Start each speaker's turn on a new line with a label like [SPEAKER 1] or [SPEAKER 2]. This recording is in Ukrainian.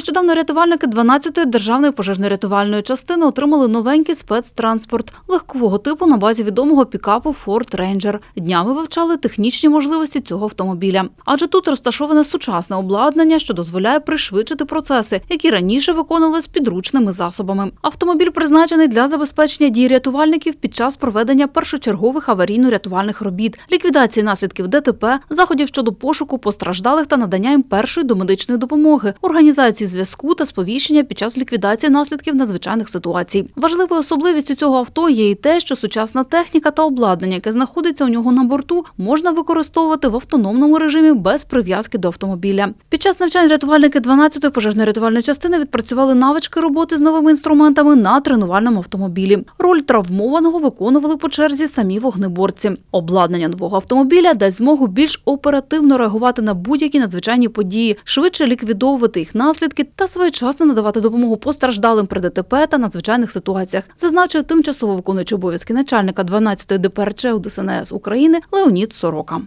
[SPEAKER 1] Нещодавно рятувальники 12-ї державної пожежно-рятувальної частини отримали новенький спецтранспорт легкового типу на базі відомого пікапу Ford Ranger. Днями вивчали технічні можливості цього автомобіля, адже тут розташоване сучасне обладнання, що дозволяє пришвидшити процеси, які раніше виконували з підручними засобами. Автомобіль призначений для забезпечення дій рятувальників під час проведення першочергових аварійно-рятувальних робіт, ліквідації наслідків ДТП, заходів щодо пошуку постраждалих та надання їм першої домедичної допомоги, організації зв'язку та сповіщення під час ліквідації наслідків надзвичайних ситуацій. Важливою особливістю цього авто є і те, що сучасна техніка та обладнання, яке знаходиться у нього на борту, можна використовувати в автономному режимі без прив'язки до автомобіля. Під час навчань рятувальники 12-ї пожежно-рятувальної частини відпрацювали навички роботи з новими інструментами на тренувальному автомобілі. Роль травмованого виконували по черзі самі вогнеборці. Обладнання нового автомобіля дасть змогу більш оперативно реагувати на будь-які надзвичайні події, швидше ліквідовувати їх наслідки наслідки та своєчасно надавати допомогу постраждалим при ДТП та надзвичайних ситуаціях, зазначив тимчасово виконуючий обов'язки начальника 12-ї ДПРЧ УДСНС України Леонід Сорока.